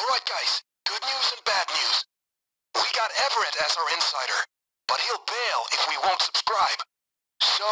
Alright guys, good news and bad news. We got Everett as our insider, but he'll bail if we won't subscribe. So,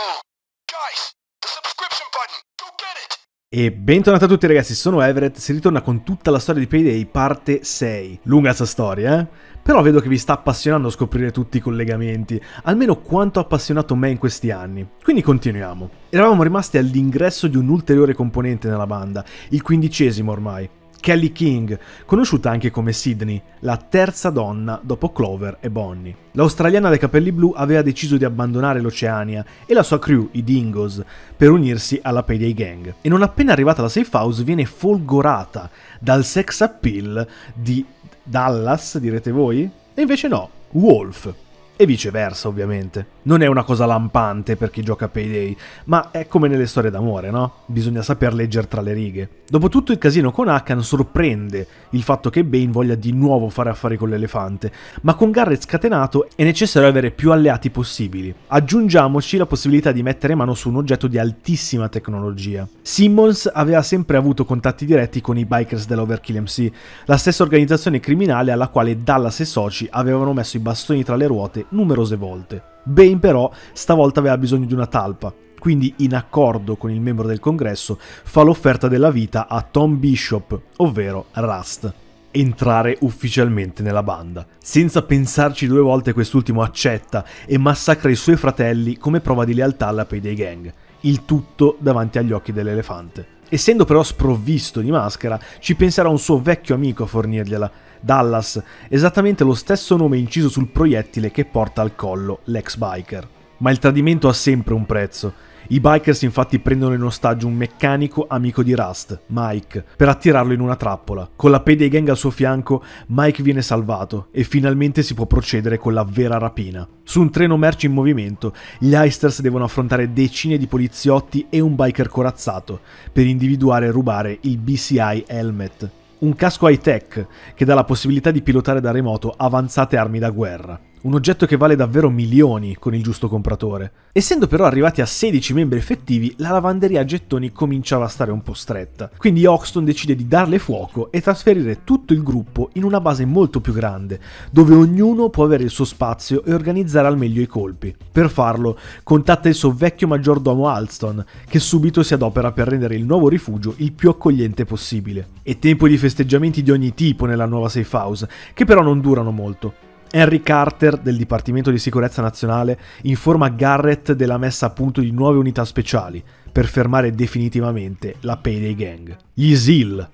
guys, the subscription button, go get it! E bentornati a tutti ragazzi, sono Everett, si ritorna con tutta la storia di Payday parte 6. Lunga sta storia, eh? Però vedo che vi sta appassionando scoprire tutti i collegamenti, almeno quanto ha appassionato me in questi anni. Quindi continuiamo. Eravamo rimasti all'ingresso di un ulteriore componente nella banda, il quindicesimo ormai, Kelly King, conosciuta anche come Sydney, la terza donna dopo Clover e Bonnie. L'australiana dai capelli blu aveva deciso di abbandonare l'Oceania e la sua crew, i Dingos, per unirsi alla Payday Gang. E non appena arrivata alla safe house viene folgorata dal sex appeal di Dallas, direte voi? E invece no, Wolf, e viceversa ovviamente. Non è una cosa lampante per chi gioca a Payday, ma è come nelle storie d'amore, no? Bisogna saper leggere tra le righe. Dopotutto il casino con Hakan sorprende il fatto che Bane voglia di nuovo fare affari con l'elefante, ma con Garrett scatenato è necessario avere più alleati possibili. Aggiungiamoci la possibilità di mettere mano su un oggetto di altissima tecnologia. Simmons aveva sempre avuto contatti diretti con i bikers dell'Overkill MC, la stessa organizzazione criminale alla quale Dallas e Sochi avevano messo i bastoni tra le ruote numerose volte. Bane però stavolta aveva bisogno di una talpa, quindi in accordo con il membro del congresso fa l'offerta della vita a Tom Bishop, ovvero Rust entrare ufficialmente nella banda. Senza pensarci due volte quest'ultimo accetta e massacra i suoi fratelli come prova di lealtà alla Payday Gang, il tutto davanti agli occhi dell'elefante. Essendo però sprovvisto di maschera, ci penserà un suo vecchio amico a fornirgliela, Dallas, esattamente lo stesso nome inciso sul proiettile che porta al collo l'ex biker. Ma il tradimento ha sempre un prezzo. I bikers infatti prendono in ostaggio un meccanico amico di Rust, Mike, per attirarlo in una trappola. Con la payday gang al suo fianco, Mike viene salvato e finalmente si può procedere con la vera rapina. Su un treno merci in movimento, gli Heisters devono affrontare decine di poliziotti e un biker corazzato per individuare e rubare il BCI Helmet, un casco high-tech che dà la possibilità di pilotare da remoto avanzate armi da guerra un oggetto che vale davvero milioni con il giusto compratore. Essendo però arrivati a 16 membri effettivi, la lavanderia a gettoni cominciava a stare un po' stretta, quindi Oxton decide di darle fuoco e trasferire tutto il gruppo in una base molto più grande, dove ognuno può avere il suo spazio e organizzare al meglio i colpi. Per farlo, contatta il suo vecchio maggiordomo Alston, che subito si adopera per rendere il nuovo rifugio il più accogliente possibile. È tempo di festeggiamenti di ogni tipo nella nuova safe house, che però non durano molto. Henry Carter del Dipartimento di Sicurezza Nazionale informa Garrett della messa a punto di nuove unità speciali per fermare definitivamente la Payday Gang. Gli SEAL,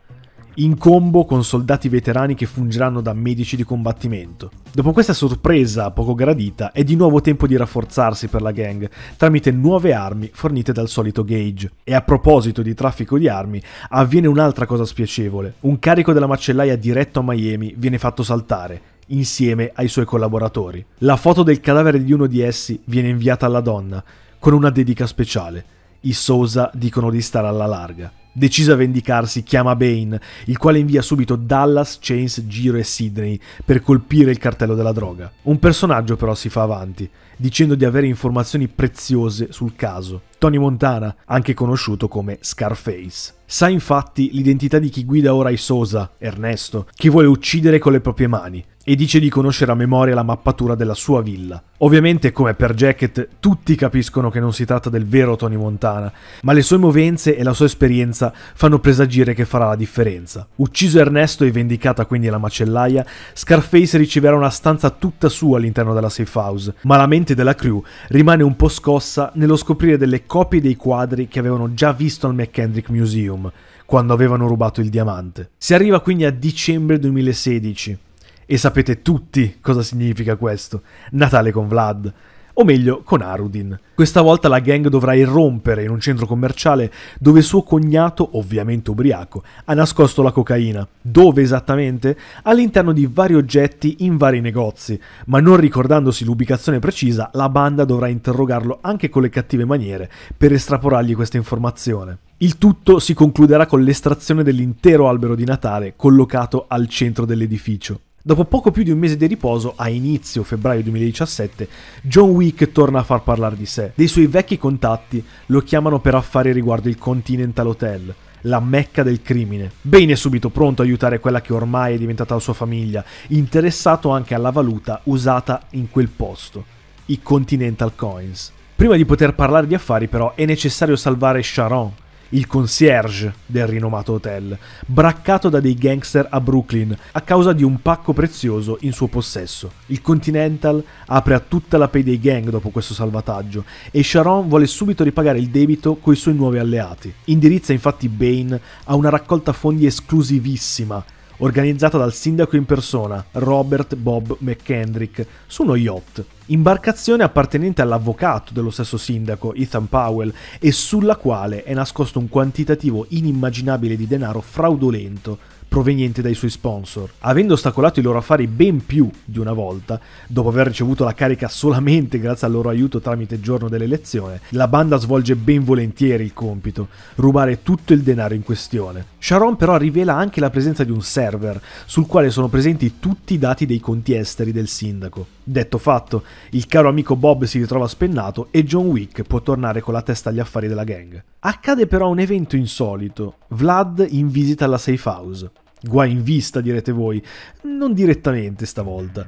in combo con soldati veterani che fungeranno da medici di combattimento. Dopo questa sorpresa poco gradita, è di nuovo tempo di rafforzarsi per la gang tramite nuove armi fornite dal solito Gage. E a proposito di traffico di armi, avviene un'altra cosa spiacevole. Un carico della macellaia diretto a Miami viene fatto saltare, insieme ai suoi collaboratori. La foto del cadavere di uno di essi viene inviata alla donna, con una dedica speciale. I Sousa dicono di stare alla larga. Decisa a vendicarsi, chiama Bane, il quale invia subito Dallas, Chains, Giro e Sidney per colpire il cartello della droga. Un personaggio però si fa avanti, dicendo di avere informazioni preziose sul caso. Tony Montana, anche conosciuto come Scarface. Sa infatti l'identità di chi guida ora i Sosa, Ernesto, che vuole uccidere con le proprie mani, e dice di conoscere a memoria la mappatura della sua villa. Ovviamente, come per Jacket, tutti capiscono che non si tratta del vero Tony Montana, ma le sue movenze e la sua esperienza fanno presagire che farà la differenza. Ucciso Ernesto e vendicata quindi la macellaia, Scarface riceverà una stanza tutta sua all'interno della safe house, ma la mente della crew rimane un po' scossa nello scoprire delle copie dei quadri che avevano già visto al McKendrick Museum, quando avevano rubato il diamante. Si arriva quindi a dicembre 2016 e sapete tutti cosa significa questo. Natale con Vlad. O meglio, con Arudin. Questa volta la gang dovrà irrompere in un centro commerciale dove suo cognato, ovviamente ubriaco, ha nascosto la cocaina. Dove esattamente? All'interno di vari oggetti in vari negozi. Ma non ricordandosi l'ubicazione precisa, la banda dovrà interrogarlo anche con le cattive maniere per estraporargli questa informazione. Il tutto si concluderà con l'estrazione dell'intero albero di Natale collocato al centro dell'edificio. Dopo poco più di un mese di riposo, a inizio febbraio 2017, John Wick torna a far parlare di sé. Dei suoi vecchi contatti lo chiamano per affari riguardo il Continental Hotel, la mecca del crimine. Bane è subito pronto a aiutare quella che ormai è diventata la sua famiglia, interessato anche alla valuta usata in quel posto, i Continental Coins. Prima di poter parlare di affari però è necessario salvare Sharon, il concierge del rinomato hotel, braccato da dei gangster a Brooklyn a causa di un pacco prezioso in suo possesso. Il Continental apre a tutta la payday gang dopo questo salvataggio e Sharon vuole subito ripagare il debito coi suoi nuovi alleati. Indirizza infatti Bane a una raccolta fondi esclusivissima organizzata dal sindaco in persona, Robert Bob McKendrick, su uno yacht, imbarcazione appartenente all'avvocato dello stesso sindaco, Ethan Powell, e sulla quale è nascosto un quantitativo inimmaginabile di denaro fraudolento proveniente dai suoi sponsor. Avendo ostacolato i loro affari ben più di una volta, dopo aver ricevuto la carica solamente grazie al loro aiuto tramite giorno dell'elezione, la banda svolge ben volentieri il compito, rubare tutto il denaro in questione. Sharon però rivela anche la presenza di un server, sul quale sono presenti tutti i dati dei conti esteri del sindaco. Detto fatto, il caro amico Bob si ritrova spennato e John Wick può tornare con la testa agli affari della gang. Accade però un evento insolito. Vlad in visita alla safe house. Guai in vista, direte voi. Non direttamente stavolta.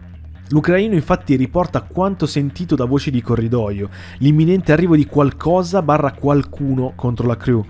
L'ucraino infatti riporta quanto sentito da voci di corridoio, l'imminente arrivo di qualcosa barra qualcuno contro la crew,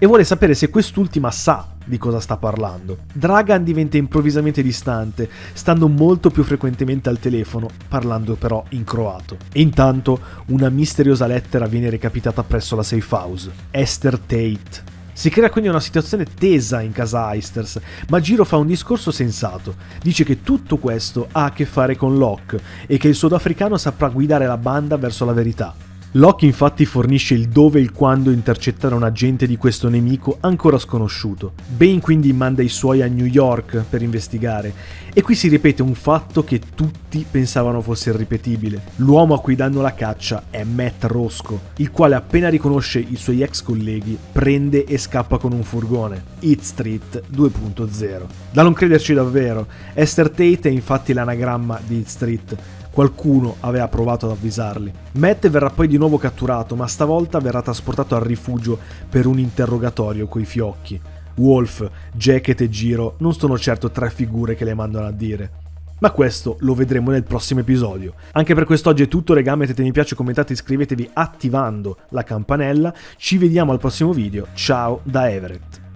e vuole sapere se quest'ultima sa di cosa sta parlando. Dragan diventa improvvisamente distante, stando molto più frequentemente al telefono, parlando però in croato. E intanto una misteriosa lettera viene recapitata presso la safe house. Esther Tate. Si crea quindi una situazione tesa in casa Eisters, ma Giro fa un discorso sensato. Dice che tutto questo ha a che fare con Locke e che il sudafricano saprà guidare la banda verso la verità. Locke infatti fornisce il dove e il quando intercettare un agente di questo nemico ancora sconosciuto. Bane quindi manda i suoi a New York per investigare e qui si ripete un fatto che tutti pensavano fosse irripetibile. L'uomo a cui danno la caccia è Matt Rosco, il quale appena riconosce i suoi ex colleghi prende e scappa con un furgone. Hit Street 2.0. Da non crederci davvero, Esther Tate è infatti l'anagramma di Hit Street. Qualcuno aveva provato ad avvisarli. Matt verrà poi di nuovo nuovo catturato, ma stavolta verrà trasportato al rifugio per un interrogatorio coi fiocchi. Wolf, Jacket e Giro non sono certo tre figure che le mandano a dire. Ma questo lo vedremo nel prossimo episodio. Anche per quest'oggi è tutto, regà, mettete mi piace, commentate, iscrivetevi attivando la campanella. Ci vediamo al prossimo video, ciao da Everett.